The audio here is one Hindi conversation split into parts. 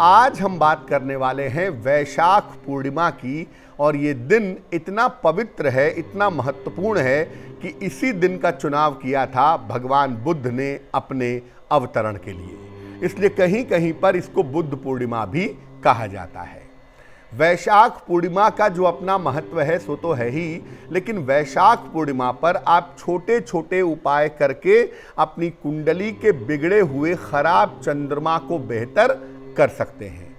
आज हम बात करने वाले हैं वैशाख पूर्णिमा की और ये दिन इतना पवित्र है इतना महत्वपूर्ण है कि इसी दिन का चुनाव किया था भगवान बुद्ध ने अपने अवतरण के लिए इसलिए कहीं कहीं पर इसको बुद्ध पूर्णिमा भी कहा जाता है वैशाख पूर्णिमा का जो अपना महत्व है सो तो है ही लेकिन वैशाख पूर्णिमा पर आप छोटे छोटे उपाय करके अपनी कुंडली के बिगड़े हुए खराब चंद्रमा को बेहतर कर सकते हैं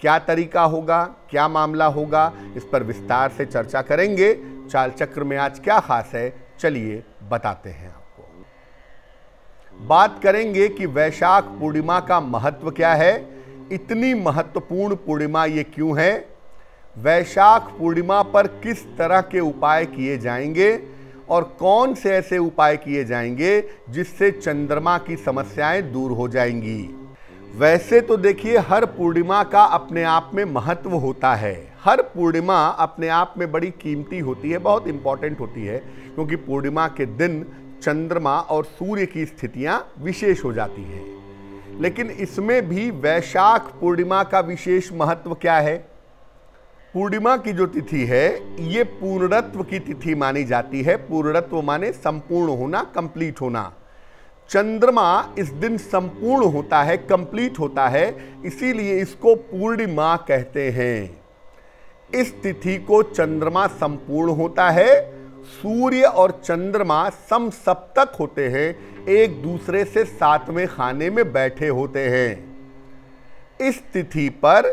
क्या तरीका होगा क्या मामला होगा इस पर विस्तार से चर्चा करेंगे चाल चक्र में आज क्या खास है चलिए बताते हैं आपको बात करेंगे कि वैशाख पूर्णिमा का महत्व क्या है इतनी महत्वपूर्ण पूर्णिमा ये क्यों है वैशाख पूर्णिमा पर किस तरह के उपाय किए जाएंगे और कौन से ऐसे उपाय किए जाएंगे जिससे चंद्रमा की समस्याएं दूर हो जाएंगी वैसे तो देखिए हर पूर्णिमा का अपने आप में महत्व होता है हर पूर्णिमा अपने आप में बड़ी कीमती होती है बहुत इंपॉर्टेंट होती है क्योंकि पूर्णिमा के दिन चंद्रमा और सूर्य की स्थितियाँ विशेष हो जाती हैं लेकिन इसमें भी वैशाख पूर्णिमा का विशेष महत्व क्या है पूर्णिमा की जो तिथि है ये पूर्णत्व की तिथि मानी जाती है पूर्णत्व माने संपूर्ण होना कंप्लीट होना चंद्रमा इस दिन संपूर्ण होता है कंप्लीट होता है इसीलिए इसको पूर्णिमा कहते हैं इस तिथि को चंद्रमा संपूर्ण होता है सूर्य और चंद्रमा सप्तक होते हैं एक दूसरे से सातवें खाने में बैठे होते हैं इस तिथि पर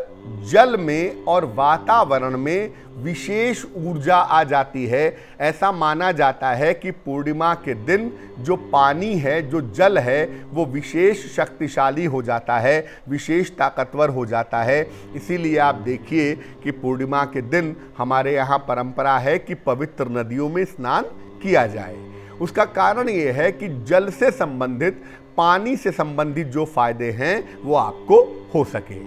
जल में और वातावरण में विशेष ऊर्जा आ जाती है ऐसा माना जाता है कि पूर्णिमा के दिन जो पानी है जो जल है वो विशेष शक्तिशाली हो जाता है विशेष ताकतवर हो जाता है इसीलिए आप देखिए कि पूर्णिमा के दिन हमारे यहाँ परंपरा है कि पवित्र नदियों में स्नान किया जाए उसका कारण ये है कि जल से संबंधित पानी से संबंधित जो फायदे हैं वो आपको हो सके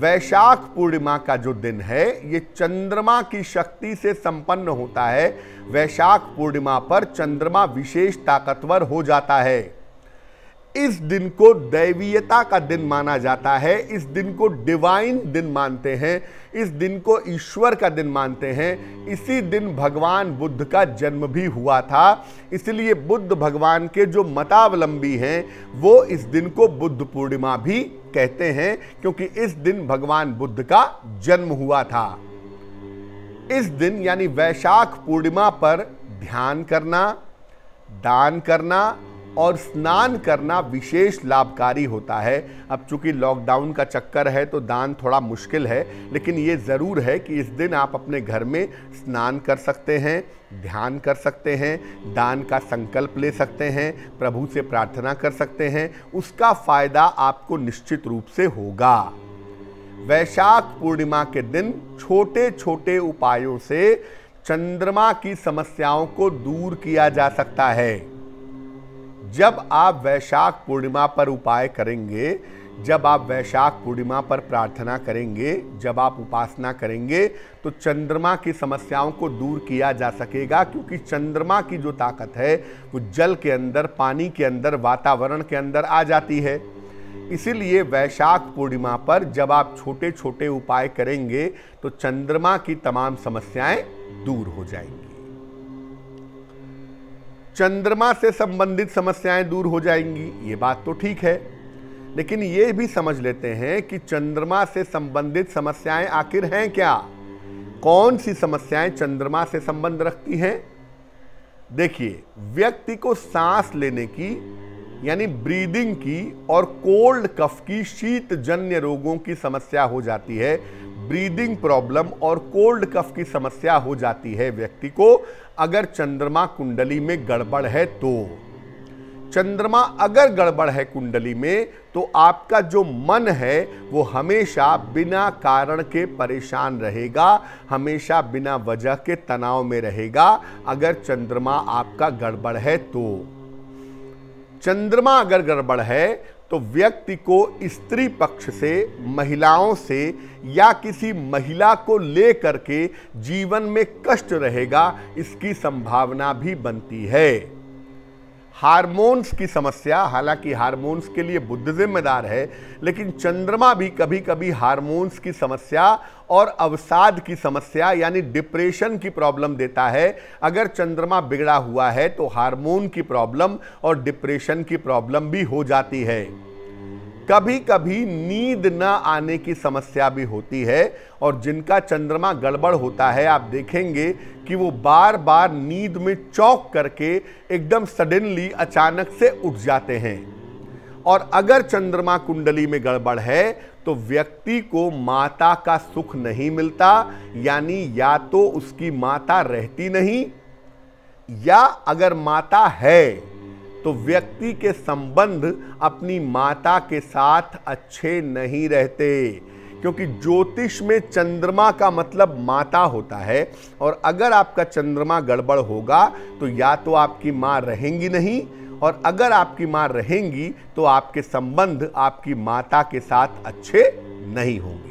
वैशाख पूर्णिमा का जो दिन है ये चंद्रमा की शक्ति से संपन्न होता है वैशाख पूर्णिमा पर चंद्रमा विशेष ताकतवर हो जाता है इस दिन को दैवीयता का दिन माना जाता है इस दिन को डिवाइन दिन मानते हैं इस दिन को ईश्वर का दिन मानते हैं इसी दिन भगवान बुद्ध का जन्म भी हुआ था इसलिए बुद्ध भगवान के जो मतावलंबी हैं वो इस दिन को बुद्ध पूर्णिमा भी कहते हैं क्योंकि इस दिन भगवान बुद्ध का जन्म हुआ था इस दिन यानी वैशाख पूर्णिमा पर ध्यान करना दान करना और स्नान करना विशेष लाभकारी होता है अब चूंकि लॉकडाउन का चक्कर है तो दान थोड़ा मुश्किल है लेकिन ये ज़रूर है कि इस दिन आप अपने घर में स्नान कर सकते हैं ध्यान कर सकते हैं दान का संकल्प ले सकते हैं प्रभु से प्रार्थना कर सकते हैं उसका फ़ायदा आपको निश्चित रूप से होगा वैशाख पूर्णिमा के दिन छोटे छोटे उपायों से चंद्रमा की समस्याओं को दूर किया जा सकता है जब आप वैशाख पूर्णिमा पर उपाय करेंगे जब आप वैशाख पूर्णिमा पर प्रार्थना करेंगे जब आप उपासना करेंगे तो चंद्रमा की समस्याओं को दूर किया जा सकेगा क्योंकि चंद्रमा की जो ताकत है वो जल के अंदर पानी के अंदर वातावरण के अंदर आ जाती है इसीलिए वैशाख पूर्णिमा पर जब आप छोटे छोटे उपाय करेंगे तो चंद्रमा की तमाम समस्याएं दूर हो जाएंगी चंद्रमा से संबंधित समस्याएं दूर हो जाएंगी ये बात तो ठीक है लेकिन ये भी समझ लेते हैं कि चंद्रमा से संबंधित समस्याएं आखिर हैं क्या कौन सी समस्याएं चंद्रमा से संबंध रखती हैं देखिए व्यक्ति को सांस लेने की यानी ब्रीदिंग की और कोल्ड कफ की शीतजन्य रोगों की समस्या हो जाती है ब्रीदिंग प्रॉब्लम और कोल्ड कफ की समस्या हो जाती है व्यक्ति को अगर चंद्रमा कुंडली में गड़बड़ है तो चंद्रमा अगर गड़बड़ है कुंडली में तो आपका जो मन है वो हमेशा बिना कारण के परेशान रहेगा हमेशा बिना वजह के तनाव में रहेगा अगर चंद्रमा आपका गड़बड़ है तो चंद्रमा अगर गड़बड़ है तो व्यक्ति को स्त्री पक्ष से महिलाओं से या किसी महिला को ले के जीवन में कष्ट रहेगा इसकी संभावना भी बनती है हार्मोन्स की समस्या हालांकि हार्मोन्स के लिए बुद्ध जिम्मेदार है लेकिन चंद्रमा भी कभी कभी हार्मोन्स की समस्या और अवसाद की समस्या यानी डिप्रेशन की प्रॉब्लम देता है अगर चंद्रमा बिगड़ा हुआ है तो हार्मोन की प्रॉब्लम और डिप्रेशन की प्रॉब्लम भी हो जाती है कभी कभी नींद ना आने की समस्या भी होती है और जिनका चंद्रमा गड़बड़ होता है आप देखेंगे कि वो बार बार नींद में चौक करके एकदम सडनली अचानक से उठ जाते हैं और अगर चंद्रमा कुंडली में गड़बड़ है तो व्यक्ति को माता का सुख नहीं मिलता यानी या तो उसकी माता रहती नहीं या अगर माता है तो व्यक्ति के संबंध अपनी माता के साथ अच्छे नहीं रहते क्योंकि ज्योतिष में चंद्रमा का मतलब माता होता है और अगर आपका चंद्रमा गड़बड़ होगा तो या तो आपकी माँ रहेंगी नहीं और अगर आपकी माँ रहेंगी तो आपके संबंध आपकी माता के साथ अच्छे नहीं होंगे